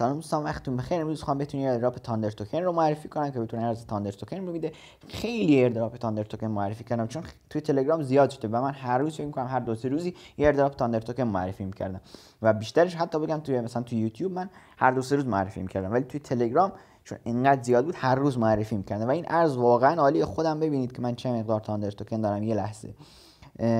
سلام دوستان وقتتون بخیر امروز خواهم بتونی ایردراپ تاندر توکن رو معرفی کنم که بتونه ارز تاندر توکن رو میده خیلی ایردراپ تاندر توکن معرفی کردم چون توی تلگرام زیاد شده و من هر روز فکر میکنم هر دو سه روزی ایردراپ تاندر توکن معرفی میکردم و بیشترش حتی بگم توی مثلا توی یوتیوب من هر دو سه روز معرفی میکردم ولی توی تلگرام چون انقدر زیاد بود هر روز معرفی میکردم و این ارز واقعا عالی خودم ببینید که من چه مقدار تاندر توکن دارم یه لحظه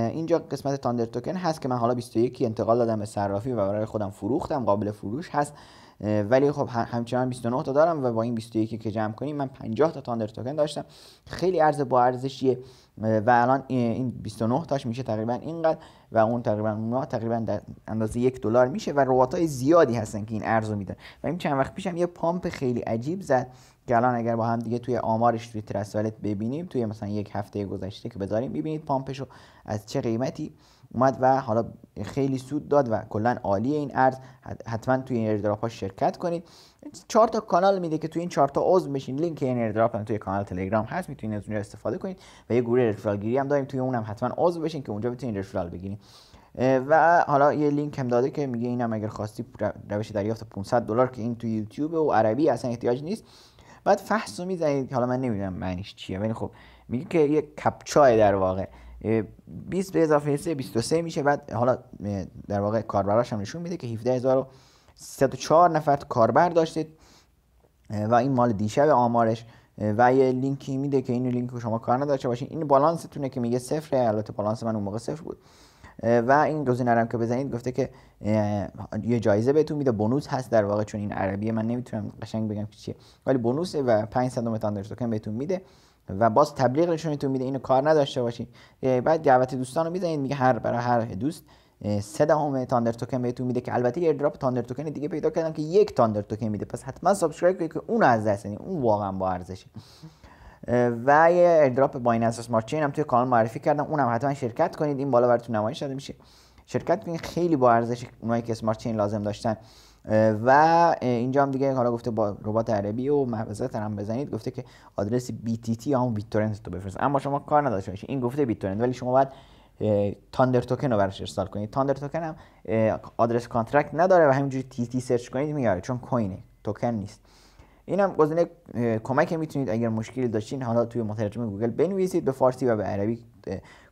اینجا قسمت تاندر توکن هست که من حالا 21 انتقال دادم به صرافی و برای خودم فروختم قابل فروش هست ولی خب همچنان 29 تا دارم و با این 21 که جمع کنیم من 50 تا تاندر توکن داشتم خیلی ارز با ارزشیه و الان این 29 تاش میشه تقریبا اینقدر و اون تقریبا اونا تقریبا در اندازه یک دلار میشه و روات های زیادی هستن که این ارزو میدن و این چند وقت پیشم یه پامپ خیلی عجیب زد که الان اگر با هم دیگه توی آمارش توی ترسالت ببینیم توی مثلا یک هفته گذشته که بذاریم ببینید پامپشو از چه قیمتی اومد و حالا خیلی سود داد و کلا عالی این ارز حتما توی این ایردراپ ها شرکت کنید چهار تا کانال میده که توی این چهار تا عضو بشین لینک این ایردراپ هم توی کانال تلگرام هست میتونید از اونجا استفاده کنید و یه گروه رفرال گیری هم داریم توی اونم حتما عضو بشین که اونجا بتونید رفرال بگیرید و حالا یه لینک هم داده که میگه اینم اگر خواستی روش دریافت 500 دلار که این توی یوتیوب و عربی اصلا احتیاج نیست بعد فحصو میزنید حالا من نمیدونم معنیش چیه ولی خب میگه که یه کپچای در واقع 20 به اضافه 3 23 میشه بعد حالا در واقع کاربراش هم نشون میده که 17304 نفر کاربر داشتید و این مال دیشب آمارش و یه لینکی میده که این لینک شما کار نداشته باشین این بالانستونه که میگه صفره البته بالانس من اون موقع صفر بود و این گزینه رو که بزنید گفته که یه جایزه بهتون میده بونوس هست در واقع چون این عربی من نمیتونم قشنگ بگم که چیه ولی بونوس و 500 صدم تاندر توکن بهتون میده و باز تبلیغ نشونتون میده اینو کار نداشته باشین بعد دعوت دوستان رو میزنید میگه هر برای هر دوست سه دهم تاندر توکن بهتون میده که البته یه دراپ تاندر توکن دیگه پیدا کردم که یک تاندر توکن میده پس حتما سابسکرایب کنید که اون از دست اون واقعا با ارزشه و یه ایردراپ بایننس اساس چین هم توی کانال معرفی کردم اونم حتما شرکت کنید این بالا براتون نمایش داده میشه شرکت کنید خیلی با ارزش اونایی که اسمارت چین لازم داشتن و اینجا هم دیگه حالا گفته با ربات عربی و محفظه هم بزنید گفته که آدرس BTT یا همون تورنت تو بفرست اما شما کار نداشته باشید این گفته بیت تورنت ولی شما باید تاندر توکن رو براش ارسال کنید تاندر توکن هم آدرس کانترکت نداره و همینجوری تی سرچ کنید میاره چون کوینه توکن نیست اینم گزینه کمک میتونید اگر مشکلی داشتین حالا توی مترجم گوگل بنویسید به فارسی و به عربی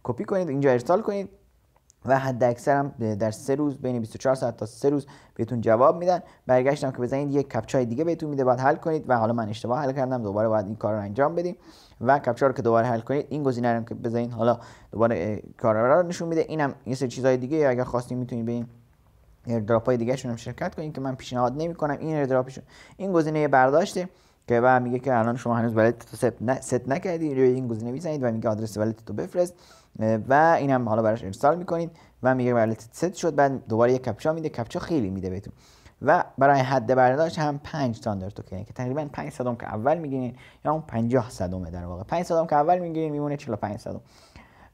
کپی کنید اینجا ارسال کنید و حد اکثر هم در سه روز بین 24 ساعت تا سه روز بهتون جواب میدن برگشتم که بزنید یک کپچای دیگه بهتون میده بعد حل کنید و حالا من اشتباه حل کردم دوباره باید این کار رو انجام بدیم و کپچا رو که دوباره حل کنید این گزینه رو که بزنید حالا دوباره کار رو نشون میده اینم یه سری چیزای دیگه اگر خواستین میتونید ببینید ایردراپ های دیگه هم شرکت کنید که من پیشنهاد نمی کنم این ایردراپشون این گزینه برداشته که بعد میگه که الان شما هنوز ولت تو ست نکردی روی این گزینه میزنید و میگه آدرس ولت تو بفرست و این هم حالا براش ارسال میکنید و میگه ولت ست شد بعد دوباره یک کپچا میده کپچا خیلی میده بهتون و برای حد برداشت هم 5 استاندارد کن که تقریبا 5 صدم که اول میگیرین یا اون 50 در واقع 5 که اول میگیرین میمونه 45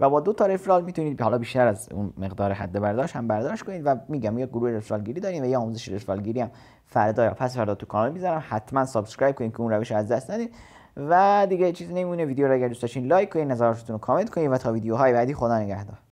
و با دو تا رفرال میتونید حالا بیشتر از اون مقدار حد برداشت هم برداشت کنید و میگم یه گروه رفرال گیری داریم و یه آموزش رفرال گیری هم فردا یا پس فردا تو کانال میذارم حتما سابسکرایب کنید که اون روش از دست ندید و دیگه چیزی نمیمونه ویدیو رو اگر دوست داشتین لایک کنید نظراتتون رو کامنت کنید و تا ویدیوهای بعدی خدا نگهدار